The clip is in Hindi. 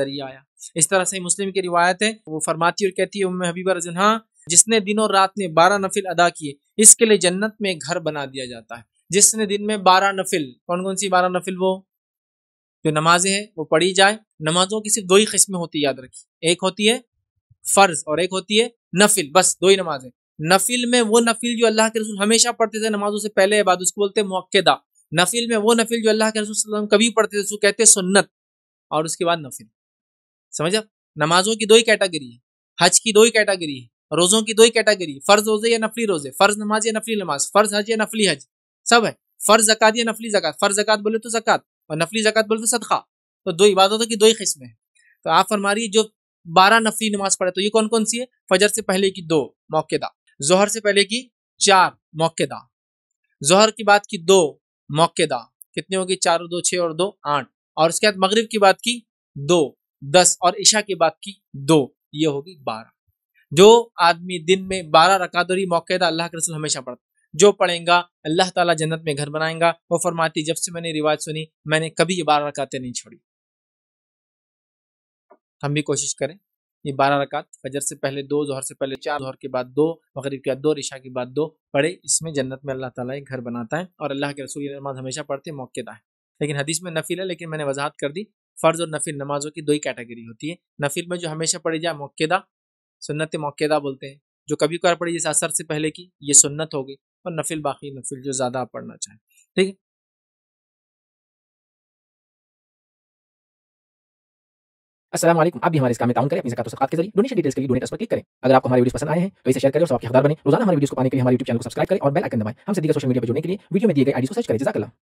जरिया आया इस तरह से मुस्लिम की रिवायत है वो फरमाती और कहती है उम्म हबीबा रजन्हा जिसने दिनों रात में बारह नफिल अदा किए इसके लिए जन्नत में घर बना दिया जाता है जिसने दिन में बारह नफिल कौन कौन सी बारह नफिल वो जो नमाजें हैं वो पढ़ी जाए नमाजों की सिर्फ दो ही किस्में होती है याद रखी एक होती है फ़र्ज और एक होती है नफिल बस दो ही नमाजें नफिल में वो नफिल जो अल्लाह के रसूल हमेशा पढ़ते थे नमाजों से पहले बाद उसको बोलते मौकेदा नफिल में वो नफिल जो अल्लाह के रसूल कभी पढ़ते थे उसको कहते सुन्नत और उसके बाद नफिल समझ आप नमाजों की दो ही कैटेगरी है हज की दो ही कैटेगरी है रोज़ों की दो ही कैटेगरी फ़र्ज़ रोज़े या नफली रोज़े फ़र्ज़ नमाज या नफली नमाज फ़र्ज़ हज या नफली हज सब है फ़र्ज़ जक़ात या नफली जक़ात फ़र्ज़ जक़ात बोले तो जक़ात और नफली जक़ात बोले तो सदका तो दो इबादतों की दो ही किस्में हैं तो आप फरमा रही जो बारह नफली नमाज पढ़े तो ये कौन कौन सी है फजर से पहले की दो मौकेदा जहर से पहले की चार मौकेदा जहर की बात की दो मौकेदा कितनी होगी चार और दो छः और दो आठ और उसके बाद मगरब की बात की दो दस और ईशा के बाद की दो ये होगी बारह जो आदमी दिन में बारह रकादोरी मौकेदा अल्लाह के रसूल हमेशा पढ़ता जो पढ़ेगा अल्लाह ताला जन्नत में घर बनाएगा वो फरमाती जब से मैंने रिवाज सुनी मैंने कभी ये बारह रकातें नहीं छोड़ी हम भी कोशिश करें ये बारह रकात फजर से पहले दो जोहर से पहले चार जोहर के बाद दो मगरब के बाद दो रिशा के बाद दो पढ़े इसमें जन्नत में अल्लाह ताला एक घर बनाता है और अल्लाह के रसूल नमाज हमेशा पढ़ते मौकेदा है लेकिन हदीस में नफिल है लेकिन मैंने वजाहत कर दी फ़र्ज़ और नफिल नमाज़ों की दो ही कैटेगरी होती है नफिल में जो हमेशा पढ़ी जाए मौकेदा सुन्नत मौकेदा बोलते हैं जो कभी कभार पढ़ी जैसे असर से पहले की ये सुन्नत होगी और नफिल बाकी नफिल जो ज़्यादा आप पढ़ना चाहें ठीक है असलम आप भी हमारे इस काम में ताउन करें अपनी जकात के जरिए डोनेशन डिटेल्स के लिए डोनेट पर क्लिक करें अगर आपको हमारी वीडियो पसंद आए हैं तो इसे शेयर करें और सबके हदार बने रोजाना हमारे वीडियो को पाने के लिए हमारे यूट्यूब चैनल को सब्सक्राइब करें और बेल आइकन दबाएं हम सीधे सोशल मीडिया पर जुड़ने के लिए वीडियो में दिए गए आईडी को सर्च करें जजाकला